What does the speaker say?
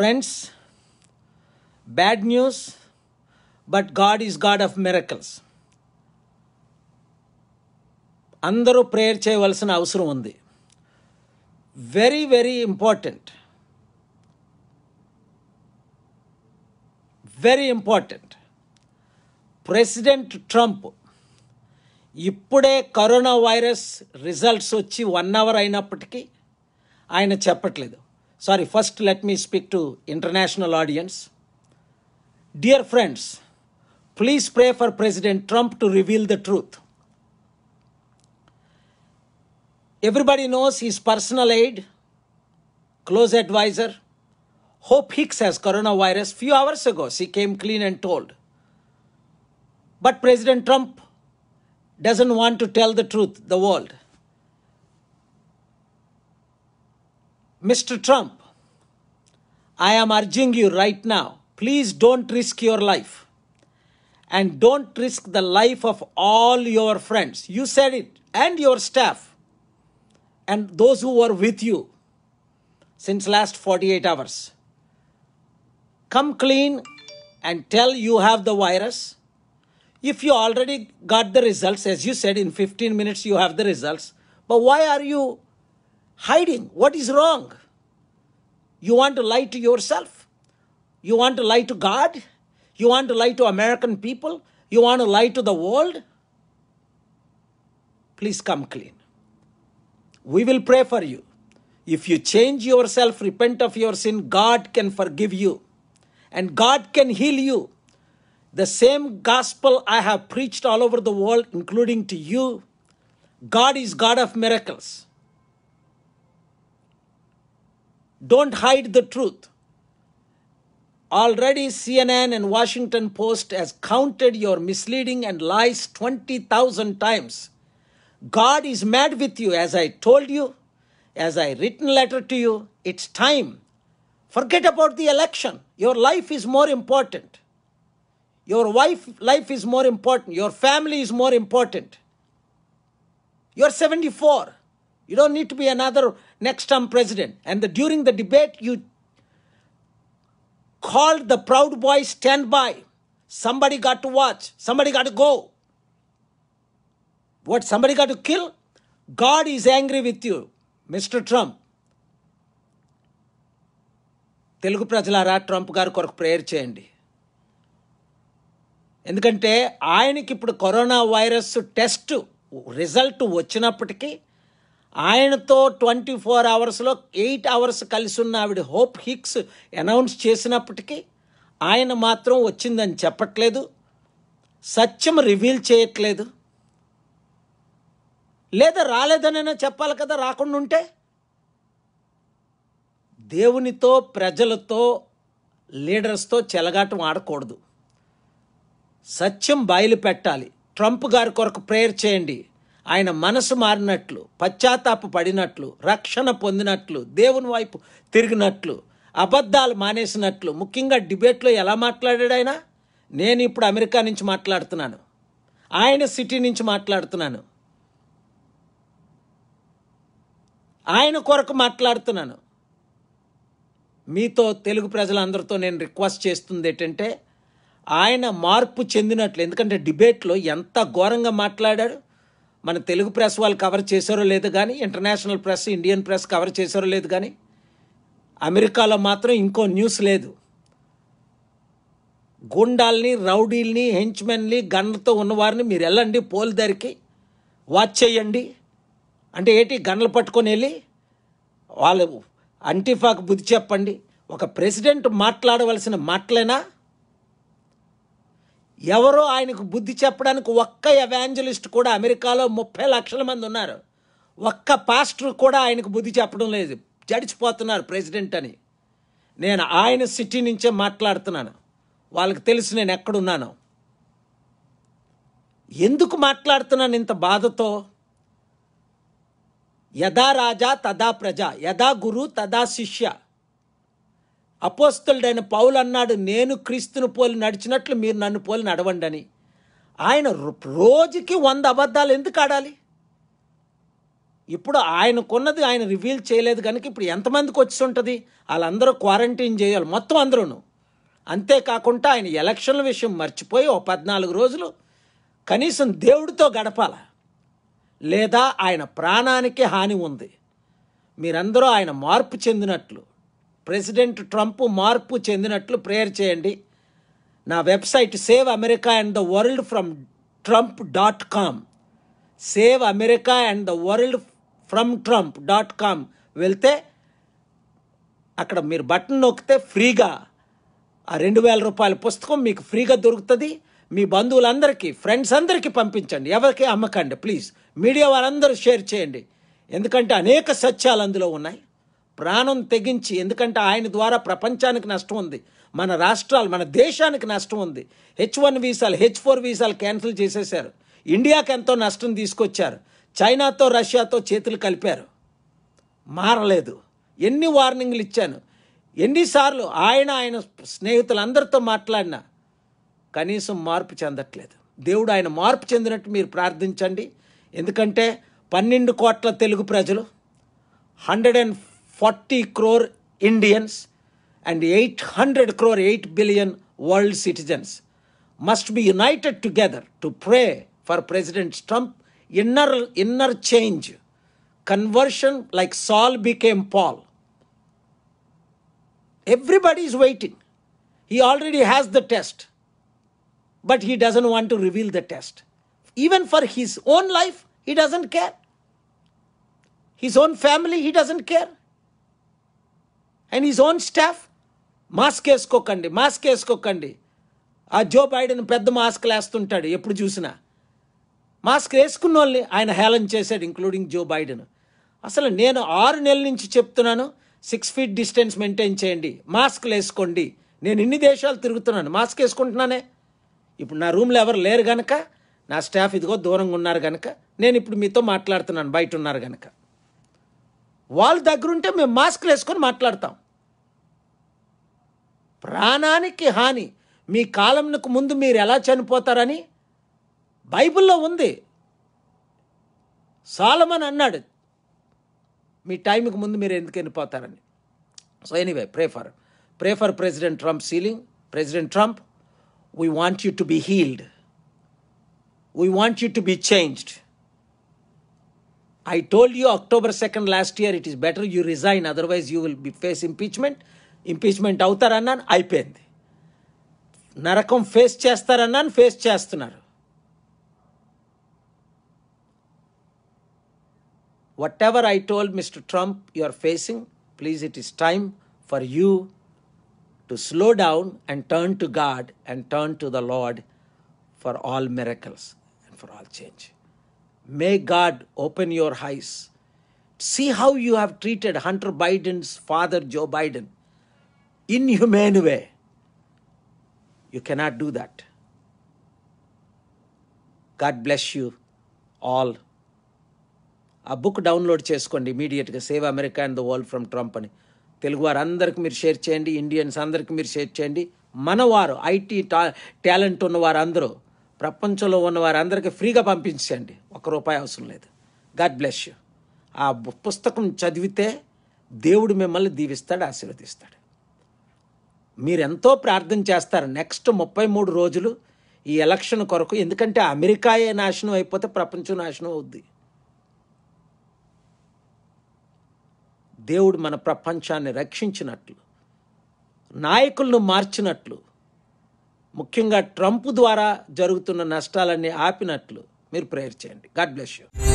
Friends bad news but God is God of miracles అందరూ prayer చేయవలసిన అవసరం ఉంది very very important very important president Trump ఇప్పుడే corona virus results వచ్చి one hour అయినప్పటికీ ఆయన చెప్పట్లేదు Sorry, first let me speak to international audience. Dear friends, please pray for President Trump to reveal the truth. Everybody knows his personal aide, close advisor, Hope Hicks has coronavirus. Few hours ago, she came clean and told. But President Trump doesn't want to tell the truth, the world. Mr. Trump, I am urging you right now, please don't risk your life. And don't risk the life of all your friends. You said it, and your staff, and those who were with you since last 48 hours. Come clean and tell you have the virus. If you already got the results, as you said, in 15 minutes you have the results, but why are you hiding. What is wrong? You want to lie to yourself? You want to lie to God? You want to lie to American people? You want to lie to the world? Please come clean. We will pray for you. If you change yourself, repent of your sin, God can forgive you and God can heal you. The same gospel I have preached all over the world, including to you. God is God of miracles. Don't hide the truth. Already, CNN and Washington Post has counted your misleading and lies 20,000 times. God is mad with you, as I told you, as I written letter to you. It's time. Forget about the election. Your life is more important. Your wife life is more important. Your family is more important. You're 74. You don't need to be another next term president. And the, during the debate, you called the Proud Boys stand by. Somebody got to watch. Somebody got to go. What, somebody got to kill? God is angry with you, Mr. Trump. Telugu ప్రజలారా Trump గారి కొరకు prayer చేయండి ఎందుకంటే ఆయనకి ఇప్పుడు corona virus test result వచ్చినప్పటికీ ఆయనతో twenty four అవర్స్లో ఎయిట్ అవర్స్ కలిసి ఉన్న ఆవిడ హోప్ హిక్స్ అనౌన్స్ చేసినప్పటికీ ఆయన మాత్రం వచ్చిందని చెప్పట్లేదు సత్యం రివీల్ చేయట్లేదు లేదా రాలేదనైనా చెప్పాలి కదా రాకుండా ఉంటే దేవునితో ప్రజలతో లీడర్స్తో చెలగాటం ఆడకూడదు సత్యం బయలుపెట్టాలి ట్రంప్ గారి కొరకు ప్రేయర్ చేయండి ఆయన మనసు మారినట్లు పశ్చాత్తాప పడినట్లు రక్షణ పొందినట్లు దేవుని వైపు తిరిగినట్లు అబద్ధాలు మానేసినట్లు ముఖ్యంగా డిబేట్లో ఎలా మాట్లాడాడు ఆయన నేను ఇప్పుడు అమెరికా నుంచి మాట్లాడుతున్నాను ఆయన సిటీ నుంచి మాట్లాడుతున్నాను ఆయన కొరకు మాట్లాడుతున్నాను మీతో తెలుగు ప్రజలందరితో నేను రిక్వెస్ట్ చేస్తుంది ఏంటంటే ఆయన మార్పు చెందినట్లు ఎందుకంటే డిబేట్లో ఎంత ఘోరంగా మాట్లాడాడు మన తెలుగు ప్రెస్ వాళ్ళు కవర్ చేశారో లేదు కానీ international press Indian press cover చేశారో లేదు కానీ అమెరికాలో మాత్రం ఇంకో న్యూస్ లేదు గుండాల్ని రౌడీల్ని హెంచ్మెన్ని గన్లతో ఉన్నవారిని మీరు వెళ్ళండి పోల్ దగ్గరికి వాచ్ చేయండి అంటే ఏంటి గన్లు పట్టుకొని వెళ్ళి వాళ్ళు అంటిఫాకు బుద్ధి చెప్పండి ఒక ప్రెసిడెంట్ మాట్లాడవలసిన మాటలేనా ఎవరో ఆయనకు బుద్ధి చెప్పడానికి ఒక్క ఎవాంజలిస్ట్ కూడా అమెరికాలో ముప్పై లక్షల మంది ఉన్నారు ఒక్క పాస్టర్ కూడా ఆయనకు బుద్ధి చెప్పడం లేదు జడిచిపోతున్నారు ప్రెసిడెంట్ అని నేను ఆయన సిటీ నుంచే మాట్లాడుతున్నాను వాళ్ళకి తెలుసు నేను ఎక్కడున్నాను ఎందుకు మాట్లాడుతున్నాను ఇంత బాధతో యథా రాజా తదా ప్రజ యథా గురు తదా శిష్య అపోస్తలుడైన పౌలు అన్నాడు నేను క్రీస్తును పోలి నడిచినట్లు మీరు నన్ను పోలి నడవండి అని ఆయన రోజుకి వంద అబద్ధాలు ఎందుకు ఆడాలి ఇప్పుడు ఆయనకున్నది ఆయన రివీల్ చేయలేదు కనుక ఇప్పుడు ఎంతమందికి వచ్చి ఉంటుంది వాళ్ళందరూ క్వారంటైన్ చేయాలి మొత్తం అందరూను అంతేకాకుండా ఆయన ఎలక్షన్ల విషయం మర్చిపోయి ఓ పద్నాలుగు రోజులు కనీసం దేవుడితో గడపాల లేదా ఆయన ప్రాణానికి హాని ఉంది మీరందరూ ఆయన మార్పు చెందినట్లు ప్రెసిడెంట్ ట్రంప్ మార్పు చెందినట్లు ప్రేయర్ చేయండి నా website save America and the world from Trump dot com save America and the world from Trump dot com వెళ్తే అక్కడ మీరు బటన్ నొక్కితే ఫ్రీగా ఆ రెండు వేల రూపాయల పుస్తకం మీకు ఫ్రీగా దొరుకుతుంది మీ బంధువులందరికీ ఫ్రెండ్స్ అందరికీ పంపించండి ఎవరికి అమ్మకండి ప్లీజ్ మీడియా వారందరూ షేర్ చేయండి ఎందుకంటే అనేక సత్యాలు అందులో ఉన్నాయి ప్రాణం తెగించి ఎందుకంటే ఆయన ద్వారా ప్రపంచానికి నష్టం ఉంది మన రాష్ట్రాలు మన దేశానికి నష్టం ఉంది హెచ్ వన్ వీసాలు హెచ్ ఫోర్ వీసాలు క్యాన్సిల్ చేసేశారు ఇండియాకి ఎంతో నష్టం తీసుకొచ్చారు చైనాతో రష్యాతో చేతులు కలిపారు మారలేదు ఎన్ని వార్నింగ్లు ఇచ్చాను ఎన్నిసార్లు ఆయన ఆయన స్నేహితులందరితో మాట్లాడినా కనీసం మార్పు చెందట్లేదు దేవుడు ఆయన మార్పు చెందినట్టు మీరు ప్రార్థించండి ఎందుకంటే పన్నెండు కోట్ల తెలుగు ప్రజలు hundred and 40 crore Indians and 800 crore 8 billion world citizens must be united together to pray for President Trump inner inner change, conversion like Saul became Paul. Everybody is waiting. He already has the test, but he doesn't want to reveal the test. Even for his own life, he doesn't care. His own family, he doesn't care. And is own staff mask వేసుకోకండి mask వేసుకోకండి ఆ Joe Biden పెద్ద mask వేస్తుంటాడు ఎప్పుడు చూసినా mask వేసుకున్న వాళ్ళని ఆయన హేళన చేశాడు ఇంక్లూడింగ్ జో బైడెన్ అసలు నేను ఆరు నెలల నుంచి చెప్తున్నాను సిక్స్ ఫీట్ డిస్టెన్స్ మెయింటైన్ చేయండి మాస్క్లు వేసుకోండి నేను ఇన్ని దేశాలు తిరుగుతున్నాను మాస్క్ వేసుకుంటున్నానే ఇప్పుడు నా రూమ్లో ఎవరు లేరు కనుక నా స్టాఫ్ ఇదిగో దూరంగా ఉన్నారు కనుక నేను ఇప్పుడు మీతో మాట్లాడుతున్నాను బయట ఉన్నారు కనుక వాళ్ళ దగ్గరుంటే మేము మాస్క్లు వేసుకొని మాట్లాడతాం ప్రాణానికి హాని మీ కాలంకు ముందు మీరు ఎలా చనిపోతారని బైబిల్లో ఉంది సాలమన్ అన్నాడు మీ టైంకి ముందు మీరు ఎందుకు వెళ్ళిపోతారని so anyway prefer prefer president Trump sealing president Trump we want you to be healed we want you to be changed I told you October 2nd last year it is better you resign otherwise you will be face impeachment. Impeachment అవుతారన్నాను అయిపోయింది నరకం face చేస్తారన్నాను face చేస్తున్నారు whatever I told mister Trump you are facing please it is time for you to slow down and turn to God and turn to the lord for all miracles and for all change may May God open your eyes. See how you have treated Hunter Biden's father, Joe Biden. Inhumane way you cannot do that God bless you all ఆ book download చేసుకోండి ఇమీడియట్గా save America and the world from Trump అని తెలుగు వారు అందరికి మీరు share చేయండి Indians అందరికి మీరు షేర్ చేయండి మనవారు ఐటీ టా టాలెంట్ ఉన్నవారు అందరూ ప్రపంచంలో ఉన్న వారందరికీ ఫ్రీగా పంపించండి ఒక రూపాయి అవసరం లేదు గాడ్ బ్లెస్ యూ ఆ పుస్తకం చదివితే దేవుడు మిమ్మల్ని దీవిస్తాడు ఆశీర్వదిస్తాడు మీరెంతో ప్రార్థన చేస్తారు నెక్స్ట్ ముప్పై మూడు రోజులు ఈ ఎలక్షన్ కొరకు ఎందుకంటే అమెరికాయే నాశనం అయిపోతే ప్రపంచం నాశనం అవుద్ది దేవుడు మన ప్రపంచాన్ని రక్షించినట్లు నాయకులను మార్చినట్లు ముఖ్యంగా ట్రంప్ ద్వారా జరుగుతున్న నష్టాలన్నీ ఆపినట్లు మీరు ప్రేయర్ చేయండి గాడ్ బ్లెస్ యూ